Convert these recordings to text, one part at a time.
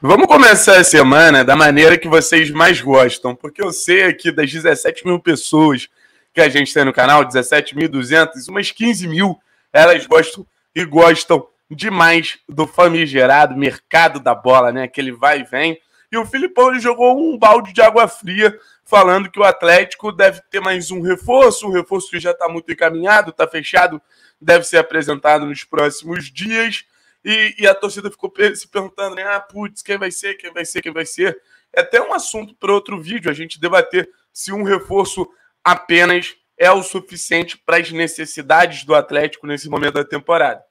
Vamos começar a semana da maneira que vocês mais gostam, porque eu sei que das 17 mil pessoas que a gente tem no canal, 17.200, umas 15 mil, elas gostam e gostam demais do famigerado mercado da bola, né? Aquele vai e vem. E o Filipão ele jogou um balde de água fria, falando que o Atlético deve ter mais um reforço, um reforço que já está muito encaminhado, está fechado, deve ser apresentado nos próximos dias. E, e a torcida ficou se perguntando, né? Ah, putz, quem vai ser, quem vai ser, quem vai ser. É até um assunto para outro vídeo, a gente debater se um reforço apenas é o suficiente para as necessidades do Atlético nesse momento da temporada.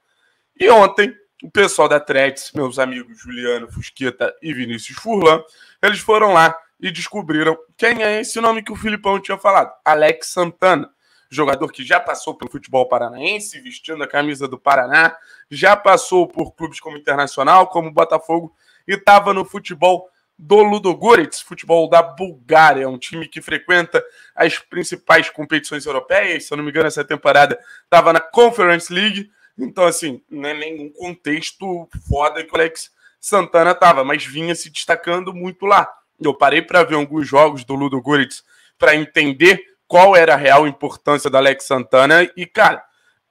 E ontem, o pessoal da Tretes, meus amigos Juliano Fusqueta e Vinícius Furlan, eles foram lá e descobriram quem é esse nome que o Filipão tinha falado, Alex Santana jogador que já passou pelo futebol paranaense, vestindo a camisa do Paraná, já passou por clubes como Internacional, como Botafogo, e estava no futebol do Ludogorets, futebol da Bulgária, um time que frequenta as principais competições europeias. Se eu não me engano, essa temporada estava na Conference League. Então, assim, não é nenhum contexto foda que o Alex Santana estava, mas vinha se destacando muito lá. Eu parei para ver alguns jogos do Ludogorets para entender qual era a real importância da Alex Santana. E, cara,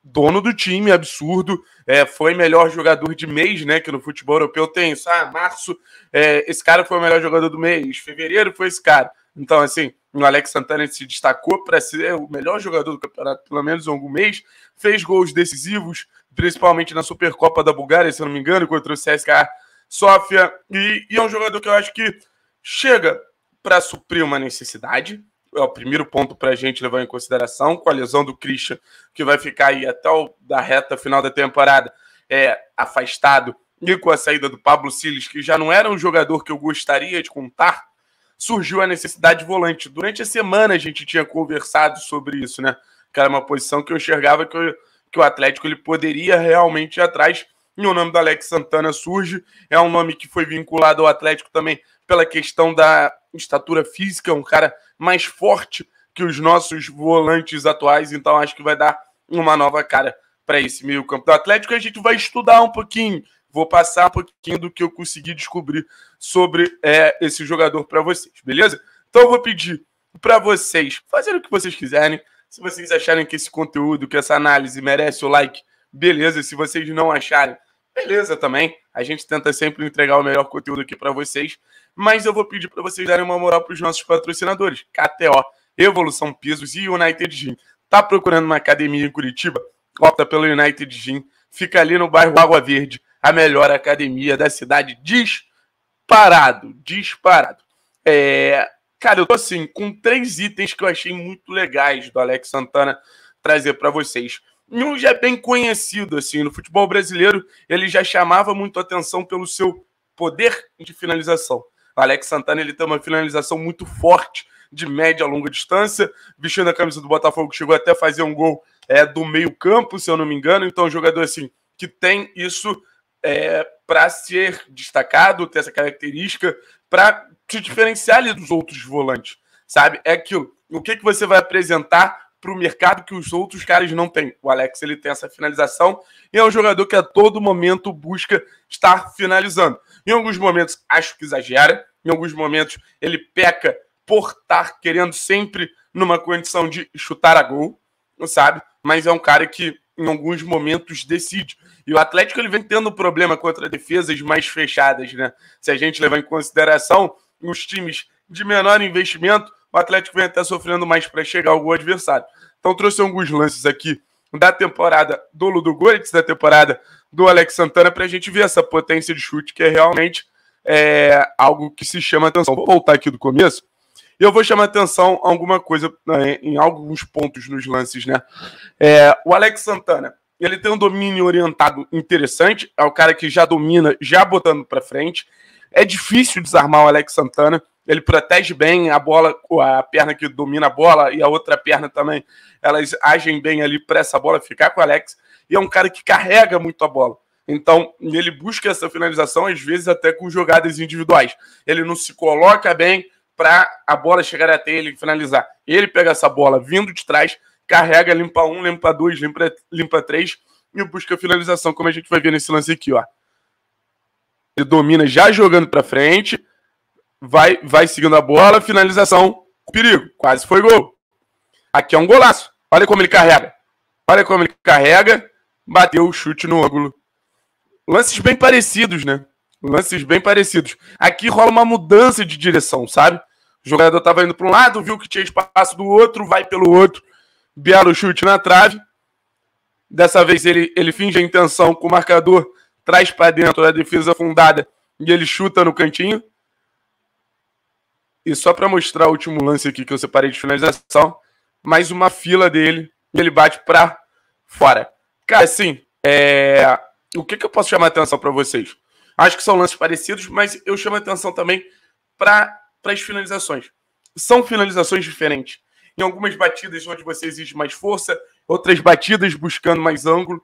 dono do time, absurdo. É, foi melhor jogador de mês, né? Que no futebol europeu tem isso. Ah, março, é, esse cara foi o melhor jogador do mês. Fevereiro foi esse cara. Então, assim, o Alex Santana se destacou para ser o melhor jogador do campeonato, pelo menos em algum mês. Fez gols decisivos, principalmente na Supercopa da Bulgária, se eu não me engano, contra o CSKA Sofia. E, e é um jogador que eu acho que chega para suprir uma necessidade, é o primeiro ponto para a gente levar em consideração, com a lesão do Christian, que vai ficar aí até o da reta final da temporada, é, afastado, e com a saída do Pablo Siles, que já não era um jogador que eu gostaria de contar, surgiu a necessidade de volante. Durante a semana a gente tinha conversado sobre isso, né? Que era uma posição que eu enxergava que, eu, que o Atlético ele poderia realmente ir atrás. E o nome do Alex Santana surge, é um nome que foi vinculado ao Atlético também pela questão da estatura física, um cara mais forte que os nossos volantes atuais, então acho que vai dar uma nova cara para esse meio-campo do Atlético. A gente vai estudar um pouquinho, vou passar um pouquinho do que eu consegui descobrir sobre é, esse jogador para vocês, beleza? Então eu vou pedir para vocês fazerem o que vocês quiserem. Se vocês acharem que esse conteúdo, que essa análise merece o like, beleza. Se vocês não acharem, beleza também. A gente tenta sempre entregar o melhor conteúdo aqui para vocês, mas eu vou pedir para vocês darem uma moral para os nossos patrocinadores, KTO, Evolução Pisos e United Gym. Tá procurando uma academia em Curitiba? Opta pelo United Gym. Fica ali no bairro Água Verde, a melhor academia da cidade, disparado, disparado. É... Cara, eu tô assim, com três itens que eu achei muito legais do Alex Santana trazer para vocês já é bem conhecido assim no futebol brasileiro, ele já chamava muito atenção pelo seu poder de finalização. O Alex Santana ele tem uma finalização muito forte de média a longa distância, vestindo a camisa do Botafogo, chegou até a fazer um gol é, do meio-campo, se eu não me engano. Então, um jogador assim que tem isso é, para ser destacado, ter essa característica, para se diferenciar ali dos outros volantes, sabe? É aquilo. O que, que você vai apresentar para o mercado que os outros caras não têm. O Alex ele tem essa finalização e é um jogador que a todo momento busca estar finalizando. Em alguns momentos acho que exagera, em alguns momentos ele peca por estar querendo sempre numa condição de chutar a gol, não sabe? Mas é um cara que em alguns momentos decide. E o Atlético ele vem tendo problema contra defesas mais fechadas, né? Se a gente levar em consideração os times de menor investimento, o Atlético vem até sofrendo mais para chegar ao gol adversário. Então trouxe alguns lances aqui da temporada do Ludo Goretz, da temporada do Alex Santana, para a gente ver essa potência de chute que é realmente é, algo que se chama atenção. Vou voltar aqui do começo. E eu vou chamar atenção alguma coisa né, em alguns pontos nos lances, né? É, o Alex Santana, ele tem um domínio orientado interessante, é o cara que já domina, já botando para frente. É difícil desarmar o Alex Santana ele protege bem a bola, a perna que domina a bola e a outra perna também, elas agem bem ali para essa bola ficar com o Alex. E é um cara que carrega muito a bola. Então, ele busca essa finalização, às vezes até com jogadas individuais. Ele não se coloca bem para a bola chegar até ele e finalizar. Ele pega essa bola vindo de trás, carrega, limpa um, limpa dois, limpa, limpa três e busca a finalização, como a gente vai ver nesse lance aqui, ó. Ele domina já jogando para frente, vai, vai seguindo a bola, finalização, perigo, quase foi gol. Aqui é um golaço. Olha como ele carrega. Olha como ele carrega, bateu o chute no ângulo. Lances bem parecidos, né? Lances bem parecidos. Aqui rola uma mudança de direção, sabe? O jogador estava indo para um lado, viu que tinha espaço do outro, vai pelo outro. Belo chute na trave. Dessa vez ele, ele finge a intenção com o marcador, traz para dentro da defesa fundada e ele chuta no cantinho. E só para mostrar o último lance aqui que eu separei de finalização, mais uma fila dele e ele bate para fora. Cara, assim, é... o que, que eu posso chamar atenção para vocês? Acho que são lances parecidos, mas eu chamo atenção também para as finalizações. São finalizações diferentes. Em algumas batidas onde você exige mais força, outras batidas buscando mais ângulo.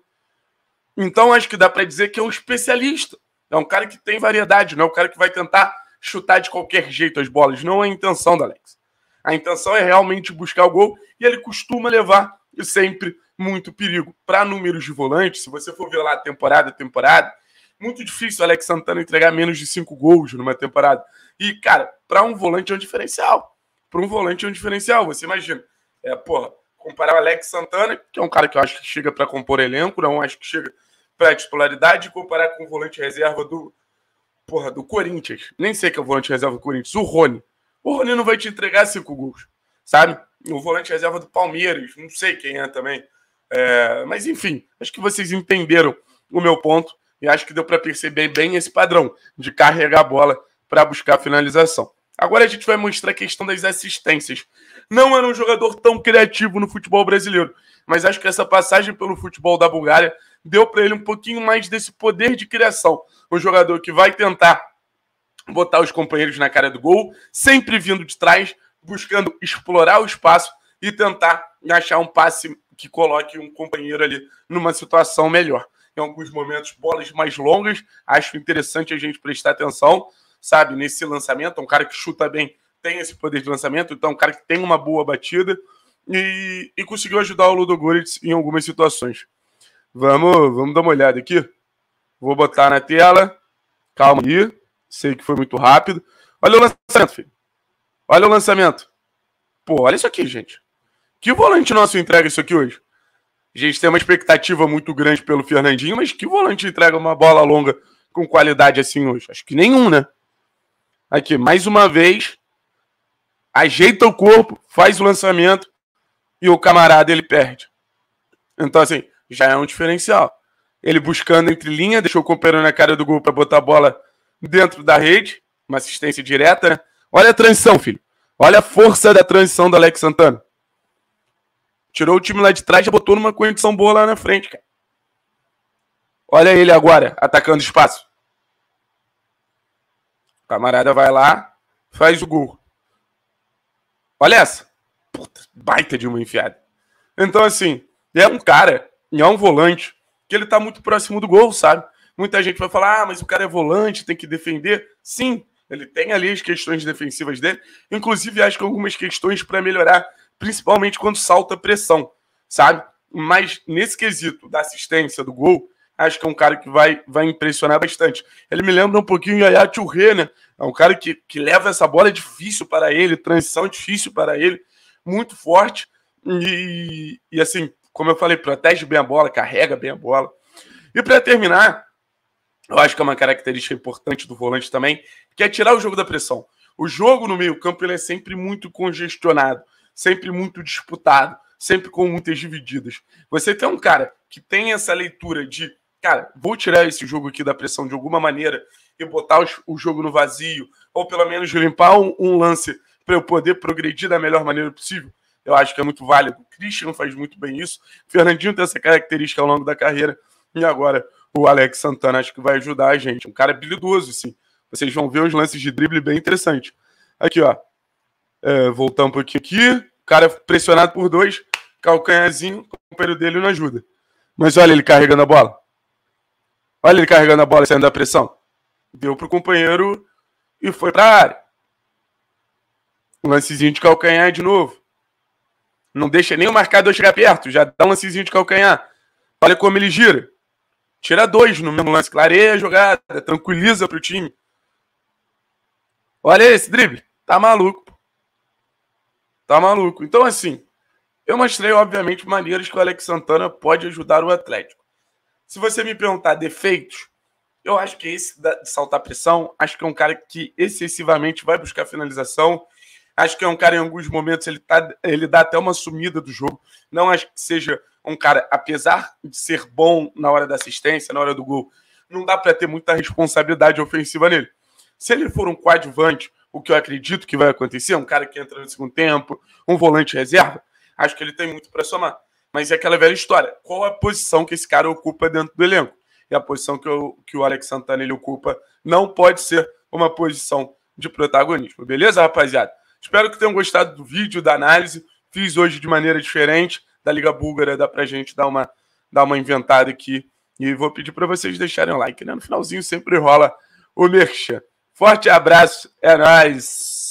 Então acho que dá para dizer que é um especialista. É um cara que tem variedade, não é um cara que vai tentar chutar de qualquer jeito as bolas. Não é a intenção do Alex. A intenção é realmente buscar o gol e ele costuma levar e sempre muito perigo. Para números de volante, se você for ver lá temporada a temporada, muito difícil o Alex Santana entregar menos de cinco gols numa temporada. E, cara, para um volante é um diferencial. Para um volante é um diferencial. Você imagina, é, porra, comparar o Alex Santana, que é um cara que eu acho que chega para compor elenco, não acho que chega para titularidade, comparar com o volante reserva do, porra, do Corinthians. Nem sei que é o volante reserva do Corinthians. O Rony. O Rony não vai te entregar cinco gols, sabe? O volante reserva do Palmeiras. Não sei quem é também. É, mas enfim, acho que vocês entenderam o meu ponto e acho que deu para perceber bem esse padrão de carregar a bola para buscar a finalização. Agora a gente vai mostrar a questão das assistências. Não era um jogador tão criativo no futebol brasileiro, mas acho que essa passagem pelo futebol da Bulgária deu para ele um pouquinho mais desse poder de criação. Um jogador que vai tentar botar os companheiros na cara do gol, sempre vindo de trás, buscando explorar o espaço e tentar achar um passe que coloque um companheiro ali numa situação melhor. Em alguns momentos, bolas mais longas, acho interessante a gente prestar atenção, sabe, nesse lançamento. É um cara que chuta bem tem esse poder de lançamento, então é um cara que tem uma boa batida e, e conseguiu ajudar o Ludogorets em algumas situações. Vamos, vamos dar uma olhada aqui. Vou botar na tela. Calma aí. Sei que foi muito rápido. Olha o lançamento, filho. Olha o lançamento. Pô, olha isso aqui, gente. Que volante nosso entrega isso aqui hoje? A gente tem uma expectativa muito grande pelo Fernandinho, mas que volante entrega uma bola longa com qualidade assim hoje? Acho que nenhum, né? Aqui, mais uma vez, ajeita o corpo, faz o lançamento e o camarada ele perde. Então, assim, já é um diferencial. Ele buscando entre linha, deixou o companheiro na cara do gol para botar a bola dentro da rede, uma assistência direta. Né? Olha a transição, filho. Olha a força da transição do Alex Santana. Tirou o time lá de trás, já botou numa condição boa lá na frente, cara. Olha ele agora, atacando espaço. O camarada vai lá, faz o gol. Olha essa. Puta, baita de uma enfiada. Então, assim, é um cara e é um volante, que ele está muito próximo do gol, sabe? Muita gente vai falar, ah, mas o cara é volante, tem que defender. Sim, ele tem ali as questões defensivas dele, inclusive acho que algumas questões para melhorar, principalmente quando salta pressão, sabe? Mas nesse quesito da assistência, do gol, acho que é um cara que vai, vai impressionar bastante. Ele me lembra um pouquinho Yaya Touré, né? É um cara que, que leva essa bola difícil para ele, transição difícil para ele, muito forte. E, e assim, como eu falei, protege bem a bola, carrega bem a bola. E para terminar, eu acho que é uma característica importante do volante também, que é tirar o jogo da pressão. O jogo no meio-campo é sempre muito congestionado, sempre muito disputado, sempre com muitas divididas. Você tem um cara que tem essa leitura de, cara, vou tirar esse jogo aqui da pressão de alguma maneira e botar o jogo no vazio, ou pelo menos limpar um lance para eu poder progredir da melhor maneira possível eu acho que é muito válido. O Christian faz muito bem isso. O Fernandinho tem essa característica ao longo da carreira. E agora o Alex Santana acho que vai ajudar a gente. Um cara habilidoso, sim. Vocês vão ver uns lances de drible bem interessantes. Aqui, ó. É, voltando um pouquinho aqui. O cara é pressionado por dois. Calcanhazinho. O companheiro dele não ajuda. Mas olha ele carregando a bola. Olha ele carregando a bola saindo da pressão. Deu pro companheiro e foi pra área. Um lancezinho de calcanhar de novo. Não deixa nem o marcador chegar perto, já dá um lancezinho de calcanhar. Olha como ele gira. Tira dois no mesmo lance, clareia a jogada, tranquiliza pro time. Olha esse drible, tá maluco. Tá maluco. Então, assim, eu mostrei, obviamente, maneiras que o Alex Santana pode ajudar o Atlético. Se você me perguntar defeitos, eu acho que esse de saltar pressão, acho que é um cara que excessivamente vai buscar finalização Acho que é um cara, em alguns momentos, ele, tá, ele dá até uma sumida do jogo. Não acho que seja um cara, apesar de ser bom na hora da assistência, na hora do gol, não dá para ter muita responsabilidade ofensiva nele. Se ele for um coadjuvante, o que eu acredito que vai acontecer, um cara que entra no segundo tempo, um volante reserva, acho que ele tem muito para somar. Mas é aquela velha história. Qual a posição que esse cara ocupa dentro do elenco? E a posição que, eu, que o Alex Santana ele ocupa não pode ser uma posição de protagonismo. Beleza, rapaziada? Espero que tenham gostado do vídeo, da análise. Fiz hoje de maneira diferente. Da Liga Búlgara dá pra gente dar uma, dar uma inventada aqui. E vou pedir para vocês deixarem o like, né? No finalzinho sempre rola o Merchan. Forte abraço, é nóis!